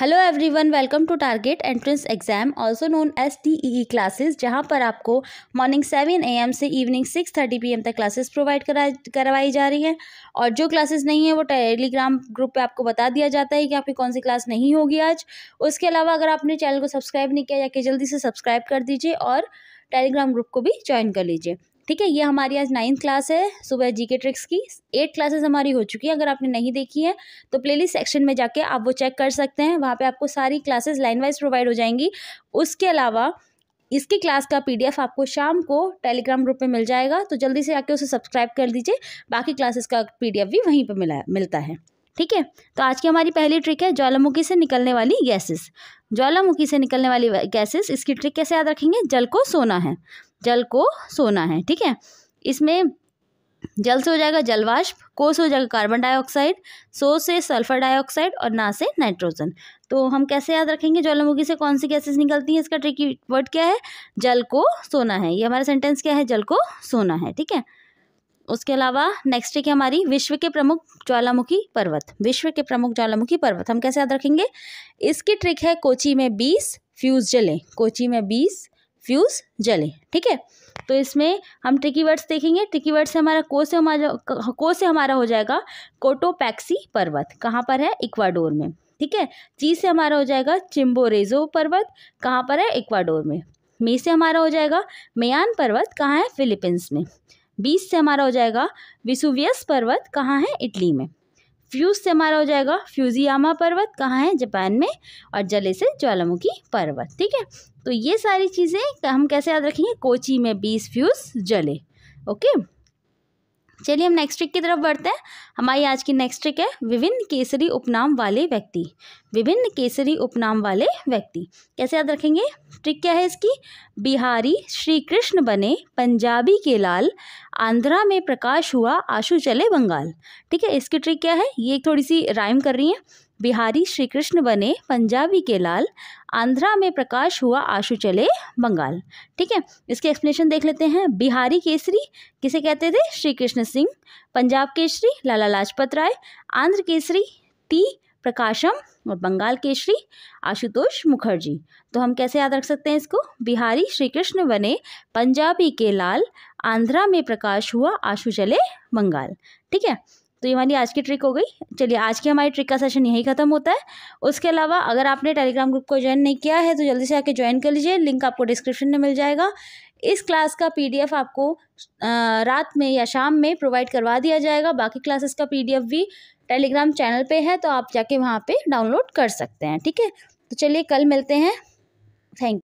hello everyone welcome to target entrance exam also known S T E classes जहां पर आपको morning seven A M से evening six thirty P M तक classes provide करा करवाई जा रही है और जो क्लासेस नहीं है वो टेलीग्राम ग्रुप पे आपको बता दिया जाता है कि आपकी कौन सी क्लास नहीं होगी आज उसके अलावा अगर आपने चैनल को सब्सक्राइब नहीं किया या कि जल्दी से सब्सक्राइब कर दीजिए और टेलीग्राम ग्रुप को भी ज्वाइन कर लीजिए ठीक है ये हमारी आज नाइन्थ क्लास है सुबह जी के ट्रिक्स की एट क्लासेस हमारी हो चुकी है अगर आपने नहीं देखी है तो प्लेलिस्ट सेक्शन में जाके आप वो चेक कर सकते हैं वहाँ पे आपको सारी क्लासेस लाइन वाइज प्रोवाइड हो जाएंगी उसके अलावा इसकी क्लास का पीडीएफ आपको शाम को टेलीग्राम ग्रुप में मिल जाएगा तो जल्दी से आके उसे सब्सक्राइब कर दीजिए बाकी क्लासेस का पीडीएफ भी वहीं पर मिला मिलता है ठीक है तो आज की हमारी पहली ट्रिक है ज्वालामुखी से निकलने वाली गैसेस ज्वालामुखी से निकलने वाली गैसेस इसकी ट्रिक कैसे याद रखेंगे जल को सोना है जल को सोना है ठीक है इसमें जल से हो जाएगा जलवाष्प को से हो जाएगा कार्बन डाइऑक्साइड सो से सल्फर डाइऑक्साइड और ना से नाइट्रोजन तो हम कैसे याद रखेंगे ज्वालामुखी से कौन सी गैसेस निकलती हैं इसका ट्रिकी वर्ड क्या है जल को सोना है ये हमारा सेंटेंस क्या है जल को सोना है ठीक है उसके अलावा नेक्स्ट ट्रिक है हमारी विश्व के प्रमुख ज्वालामुखी पर्वत विश्व के प्रमुख ज्वालामुखी पर्वत हम कैसे याद रखेंगे इसकी ट्रिक है कोची में बीस फ्यूज जलें कोची में बीस फ्यूज़ जले ठीक है तो इसमें हम ट्रिकी वर्ड्स देखेंगे ट्रिकी वर्ड से हमारा को से हमारा को से हमारा हो जाएगा कोटोपैक्सी पर्वत कहाँ पर है इक्वाडोर में ठीक है ची से हमारा हो जाएगा चिम्बोरेजो पर्वत कहाँ पर है इक्वाडोर में मे से हमारा हो जाएगा मेयान पर्वत कहाँ है फिलीपींस में बीस से हमारा हो जाएगा विसुवियस पर्वत कहाँ है इटली में फ्यूज से हमारा हो जाएगा फ्यूजीयामा पर्वत कहाँ है जापान में और जले से ज्वालामुखी पर्वत ठीक है तो ये सारी चीज़ें हम कैसे याद रखेंगे कोची में बीस फ्यूज जले ओके चलिए हम नेक्स्ट ट्रिक की तरफ बढ़ते हैं हमारी आज की नेक्स्ट ट्रिक है विभिन्न केसरी उपनाम वाले व्यक्ति विभिन्न केसरी उपनाम वाले व्यक्ति कैसे याद रखेंगे ट्रिक क्या है इसकी बिहारी श्री कृष्ण बने पंजाबी के लाल आंध्रा में प्रकाश हुआ आशु चले बंगाल ठीक है इसकी ट्रिक क्या है ये थोड़ी सी राइम कर रही है बिहारी श्री कृष्ण बने पंजाबी के लाल आंध्रा में प्रकाश हुआ आशु चले बंगाल ठीक है इसके एक्सप्लेनेशन देख लेते हैं बिहारी केसरी किसे कहते थे श्री कृष्ण सिंह पंजाब केसरी लाला लाजपत राय आंध्र केसरी टी प्रकाशम और बंगाल केसरी आशुतोष मुखर्जी तो हम कैसे याद रख सकते हैं इसको बिहारी श्री कृष्ण बने पंजाबी के लाल आंध्रा में प्रकाश हुआ आशु चले बंगाल ठीक है तो ये हमारी आज की ट्रिक हो गई चलिए आज की हमारी ट्रिक का सेशन यही खत्म होता है उसके अलावा अगर आपने टेलीग्राम ग्रुप को ज्वाइन नहीं किया है तो जल्दी से आके ज्वाइन कर लीजिए लिंक आपको डिस्क्रिप्शन में मिल जाएगा इस क्लास का पीडीएफ आपको रात में या शाम में प्रोवाइड करवा दिया जाएगा बाकी क्लासेस का पी भी टेलीग्राम चैनल पर है तो आप जाके वहाँ पर डाउनलोड कर सकते हैं ठीक है तो चलिए कल मिलते हैं थैंक